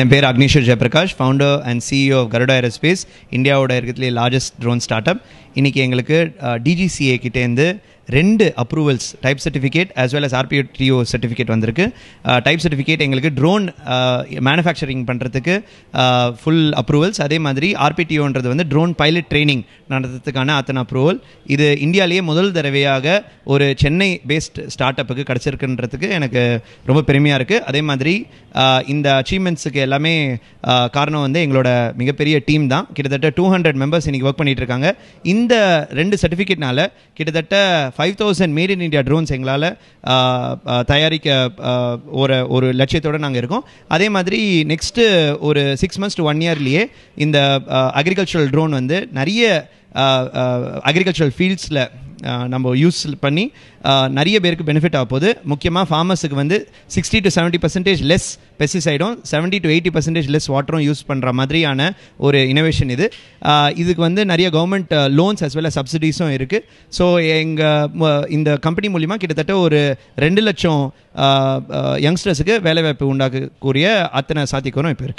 என் பேர் Agnishwar Jayaprakash founder and CEO of Garuda aerospace இந்தியாவோட இருக்கிறதுலேயே லார்ஜஸ்ட் ட்ரோன் ஸ்டார்ட் அப் இன்றைக்கி எங்களுக்கு டிஜிசிஏ கிட்டேருந்து ரெண்டு approvals type certificate as well as RPTO certificate வந்திருக்கு டைப் uh, சர்டிஃபிகேட் எங்களுக்கு ட்ரோன் மேனுஃபேக்சரிங் பண்ணுறதுக்கு ஃபுல் அப்ரூவல்ஸ் அதே மாதிரி ஆர்பிடிஓன்றது வந்து ட்ரோன் பைலட் ட்ரைனிங் நடத்துறதுக்கான அத்தனை அப்ரூவல் இது இந்தியாவிலேயே முதல் தடவையாக ஒரு சென்னை பேஸ்ட் ஸ்டார்ட் அப்புக்கு கிடச்சிருக்குன்றதுக்கு எனக்கு ரொம்ப பெருமையாக இருக்குது அதே மாதிரி uh, இந்த அச்சீவ்மெண்ட்ஸுக்கு எல்லாமே uh, காரணம் வந்து எங்களோட மிகப்பெரிய டீம் தான் கிட்டத்தட்ட டூ ஹண்ட்ரட் மெம்பர்ஸ் இன்றைக்கி ஒர்க் பண்ணிகிட்டு இருக்காங்க இந்த ரெண்டு சர்டிஃபிகேட்னால கிட்டத்தட்ட five thousand made in India drones எங்களால் தயாரிக்க ஒரு ஒரு லட்சியத்தோடு நாங்கள் இருக்கோம் அதே மாதிரி நெக்ஸ்ட்டு ஒரு சிக்ஸ் மந்த்ஸ் டு ஒன் இயர்லேயே இந்த அக்ரிகல்ச்சரல் ட்ரோன் வந்து நிறைய அக்ரிகல்ச்சரல் ஃபீல்ட்ஸில் நம்ம யூஸ் பண்ணி நிறைய பேருக்கு பெனிஃபிட் ஆக போகுது முக்கியமாக ஃபார்மர்ஸுக்கு வந்து sixty to seventy percentage less பெஸ்டிசைடும் seventy to eighty percentage less வாட்டரும் யூஸ் பண்ணுற மாதிரியான ஒரு இனோவேஷன் இது இதுக்கு வந்து நிறைய கவர்மெண்ட் லோன்ஸ் அஸ் வெல் சப்சிடிஸும் இருக்குது ஸோ எங்கள் இந்த கம்பெனி மூலிமா கிட்டத்தட்ட ஒரு ரெண்டு லட்சம் யங்ஸ்டர்ஸுக்கு வேலைவாய்ப்பு உண்டாக்கக்கூடிய அத்தனை சாத்தியக்கூறும் இப்போ இருக்குது